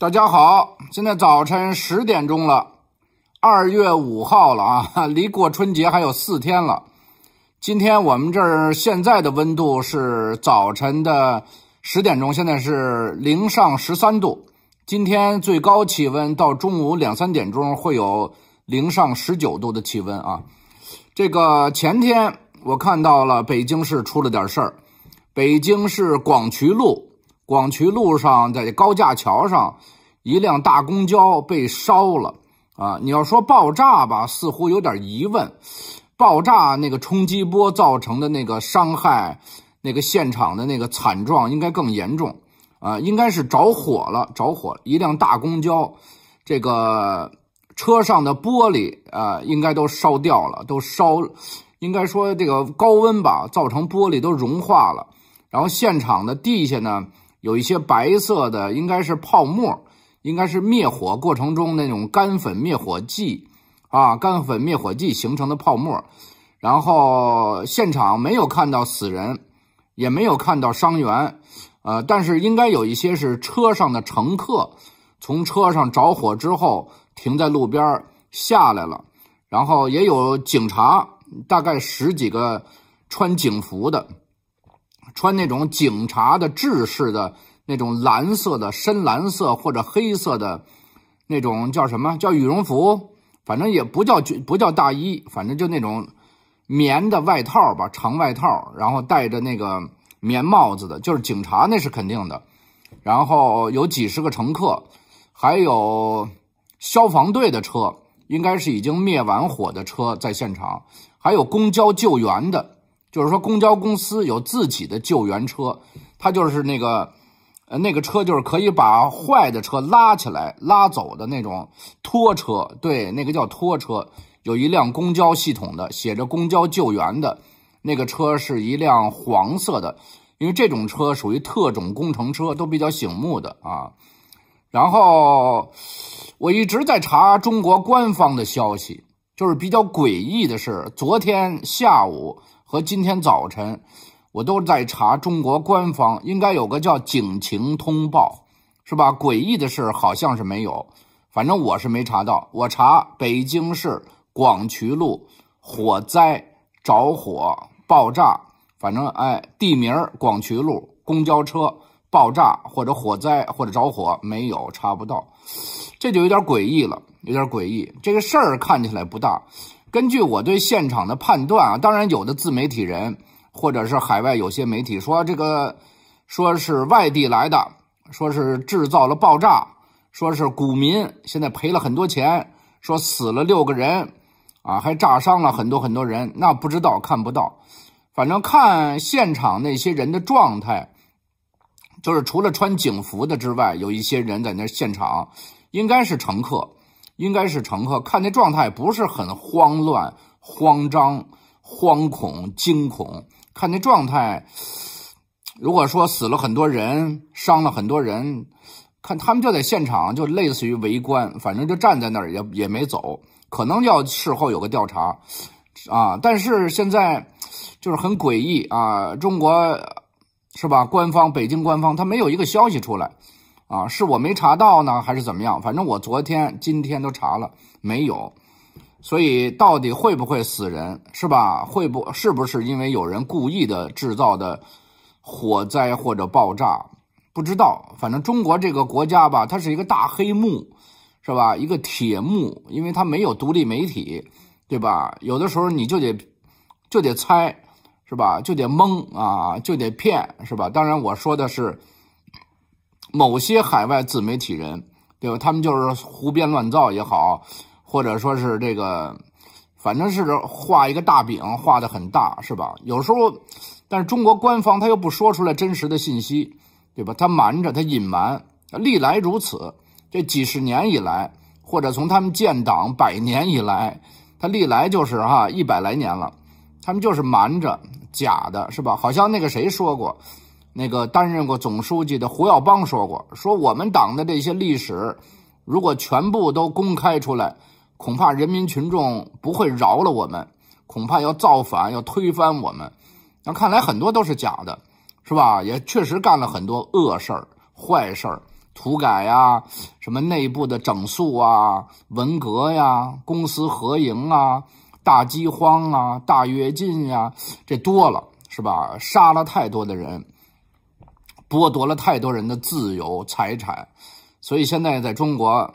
大家好，现在早晨十点钟了，二月五号了啊，离过春节还有四天了。今天我们这儿现在的温度是早晨的十点钟，现在是零上十三度。今天最高气温到中午两三点钟会有零上十九度的气温啊。这个前天我看到了北京市出了点事儿，北京市广渠路。广渠路上，在高架桥上，一辆大公交被烧了啊！你要说爆炸吧，似乎有点疑问。爆炸那个冲击波造成的那个伤害，那个现场的那个惨状应该更严重啊！应该是着火了，着火。一辆大公交，这个车上的玻璃啊，应该都烧掉了，都烧。应该说这个高温吧，造成玻璃都融化了。然后现场的地下呢？有一些白色的，应该是泡沫，应该是灭火过程中那种干粉灭火剂啊，干粉灭火剂形成的泡沫。然后现场没有看到死人，也没有看到伤员，呃，但是应该有一些是车上的乘客，从车上着火之后停在路边下来了。然后也有警察，大概十几个穿警服的。穿那种警察的制式的那种蓝色的深蓝色或者黑色的，那种叫什么？叫羽绒服，反正也不叫不叫大衣，反正就那种棉的外套吧，长外套，然后戴着那个棉帽子的，就是警察，那是肯定的。然后有几十个乘客，还有消防队的车，应该是已经灭完火的车在现场，还有公交救援的。就是说，公交公司有自己的救援车，它就是那个，呃，那个车就是可以把坏的车拉起来、拉走的那种拖车。对，那个叫拖车。有一辆公交系统的，写着“公交救援”的那个车是一辆黄色的，因为这种车属于特种工程车，都比较醒目的啊。然后我一直在查中国官方的消息，就是比较诡异的是，昨天下午。和今天早晨，我都在查中国官方应该有个叫警情通报，是吧？诡异的事好像是没有，反正我是没查到。我查北京市广渠路火灾、着火、爆炸，反正哎，地名儿广渠路公交车爆炸或者火灾或者着火没有查不到，这就有点诡异了，有点诡异。这个事儿看起来不大。根据我对现场的判断啊，当然有的自媒体人或者是海外有些媒体说这个，说是外地来的，说是制造了爆炸，说是股民现在赔了很多钱，说死了六个人，啊，还炸伤了很多很多人。那不知道看不到，反正看现场那些人的状态，就是除了穿警服的之外，有一些人在那现场，应该是乘客。应该是乘客，看那状态不是很慌乱、慌张、惶恐、惊恐。看那状态，如果说死了很多人，伤了很多人，看他们就在现场，就类似于围观，反正就站在那儿，也也没走。可能要事后有个调查，啊，但是现在就是很诡异啊！中国是吧？官方，北京官方，他没有一个消息出来。啊，是我没查到呢，还是怎么样？反正我昨天、今天都查了，没有。所以到底会不会死人，是吧？会不？是不是因为有人故意的制造的火灾或者爆炸？不知道。反正中国这个国家吧，它是一个大黑幕，是吧？一个铁幕，因为它没有独立媒体，对吧？有的时候你就得就得猜，是吧？就得蒙啊，就得骗，是吧？当然，我说的是。某些海外自媒体人，对吧？他们就是胡编乱造也好，或者说是这个，反正是画一个大饼，画的很大，是吧？有时候，但是中国官方他又不说出来真实的信息，对吧？他瞒着，他隐瞒，历来如此。这几十年以来，或者从他们建党百年以来，他历来就是哈一百来年了，他们就是瞒着，假的是吧？好像那个谁说过。那个担任过总书记的胡耀邦说过：“说我们党的这些历史，如果全部都公开出来，恐怕人民群众不会饶了我们，恐怕要造反，要推翻我们。那看来很多都是假的，是吧？也确实干了很多恶事儿、坏事儿，土改呀，什么内部的整肃啊，文革呀，公私合营啊，大饥荒啊，大跃进呀，这多了，是吧？杀了太多的人。”剥夺了太多人的自由财产，所以现在在中国，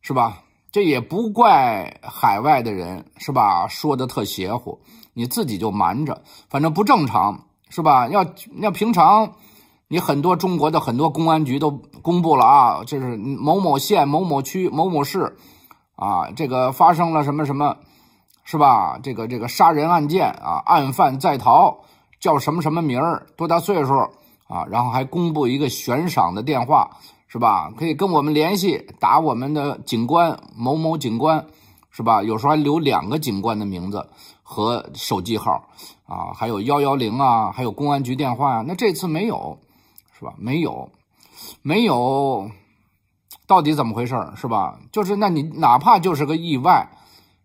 是吧？这也不怪海外的人，是吧？说的特邪乎，你自己就瞒着，反正不正常，是吧？要要平常，你很多中国的很多公安局都公布了啊，就是某某县、某某区、某某市，啊，这个发生了什么什么，是吧？这个这个杀人案件啊，案犯在逃，叫什么什么名儿，多大岁数？啊，然后还公布一个悬赏的电话，是吧？可以跟我们联系，打我们的警官某某警官，是吧？有时候还留两个警官的名字和手机号，啊，还有幺幺零啊，还有公安局电话啊。那这次没有，是吧？没有，没有，到底怎么回事是吧？就是那你哪怕就是个意外，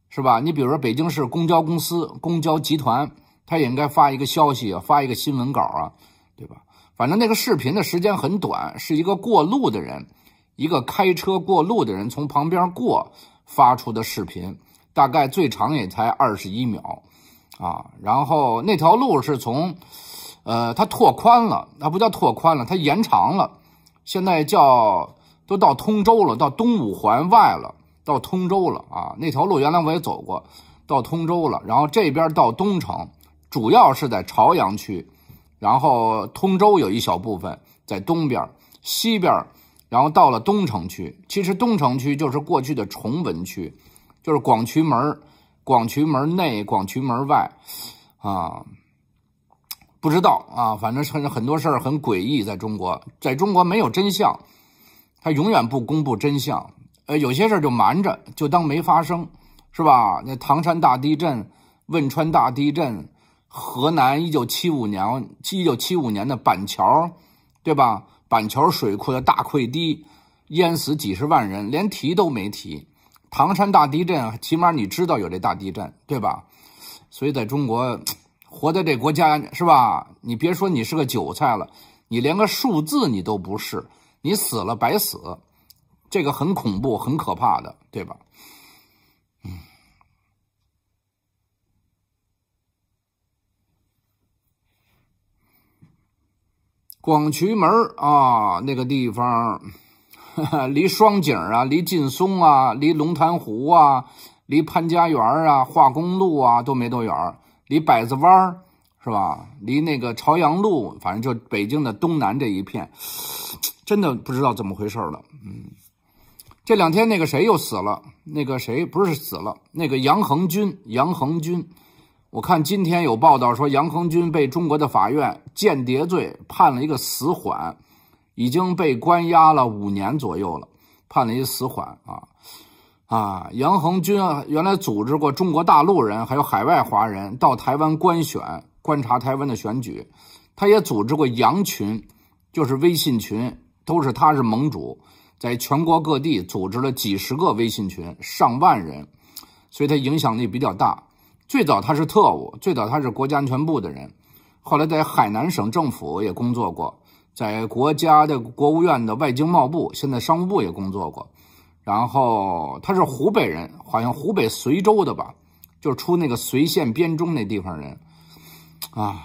是吧？你比如说北京市公交公司、公交集团，他也应该发一个消息啊，发一个新闻稿啊，对吧？反正那个视频的时间很短，是一个过路的人，一个开车过路的人从旁边过发出的视频，大概最长也才二十一秒，啊，然后那条路是从，呃，它拓宽了，它不叫拓宽了，它延长了，现在叫都到通州了，到东五环外了，到通州了啊，那条路原来我也走过，到通州了，然后这边到东城，主要是在朝阳区。然后通州有一小部分在东边、西边，然后到了东城区，其实东城区就是过去的崇文区，就是广渠门、广渠门内、广渠门外，啊，不知道啊，反正很很多事儿很诡异，在中国，在中国没有真相，他永远不公布真相，呃，有些事儿就瞒着，就当没发生，是吧？那唐山大地震、汶川大地震。河南一九七五年，一九七五年的板桥，对吧？板桥水库的大溃堤，淹死几十万人，连提都没提。唐山大地震，起码你知道有这大地震，对吧？所以在中国，活在这国家是吧？你别说你是个韭菜了，你连个数字你都不是，你死了白死，这个很恐怖、很可怕的，对吧？广渠门啊，那个地方，离双井啊，离劲松啊，离龙潭湖啊，离潘家园啊，化工路啊都没多远。离百子湾是吧？离那个朝阳路，反正就北京的东南这一片，真的不知道怎么回事了。嗯，这两天那个谁又死了？那个谁不是死了？那个杨恒军，杨恒军。我看今天有报道说，杨恒军被中国的法院间谍罪判了一个死缓，已经被关押了五年左右了，判了一个死缓啊！啊，杨恒军原来组织过中国大陆人还有海外华人到台湾观选，观察台湾的选举，他也组织过羊群，就是微信群，都是他是盟主，在全国各地组织了几十个微信群，上万人，所以他影响力比较大。最早他是特务，最早他是国家安全部的人，后来在海南省政府也工作过，在国家的国务院的外经贸部，现在商务部也工作过。然后他是湖北人，好像湖北随州的吧，就是出那个随县编钟那地方人。啊，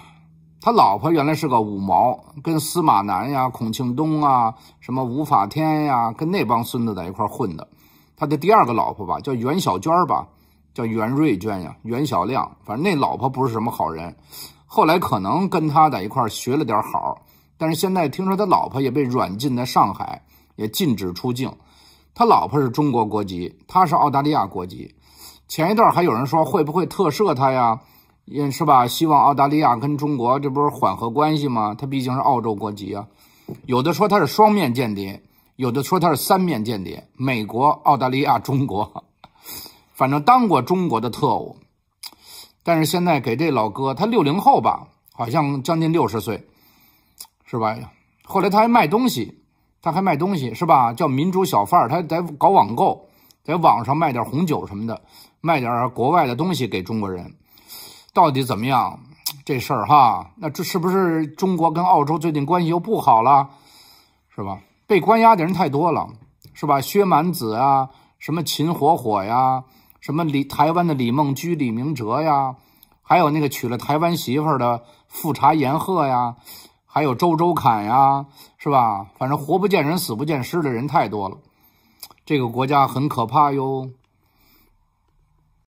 他老婆原来是个五毛，跟司马南呀、孔庆东啊、什么吴法天呀，跟那帮孙子在一块混的。他的第二个老婆吧，叫袁小娟吧。叫袁瑞娟呀，袁小亮，反正那老婆不是什么好人。后来可能跟他在一块儿学了点好，但是现在听说他老婆也被软禁在上海，也禁止出境。他老婆是中国国籍，他是澳大利亚国籍。前一段还有人说会不会特赦他呀？也是吧？希望澳大利亚跟中国这不是缓和关系吗？他毕竟是澳洲国籍啊。有的说他是双面间谍，有的说他是三面间谍：美国、澳大利亚、中国。反正当过中国的特务，但是现在给这老哥，他六零后吧，好像将近六十岁，是吧？后来他还卖东西，他还卖东西，是吧？叫民主小贩他在搞网购，在网上卖点红酒什么的，卖点国外的东西给中国人，到底怎么样？这事儿哈，那这是不是中国跟澳洲最近关系又不好了？是吧？被关押的人太多了，是吧？薛满子啊，什么秦火火呀？什么李台湾的李梦居、李明哲呀，还有那个娶了台湾媳妇的富察言鹤呀，还有周周侃呀，是吧？反正活不见人，死不见尸的人太多了，这个国家很可怕哟。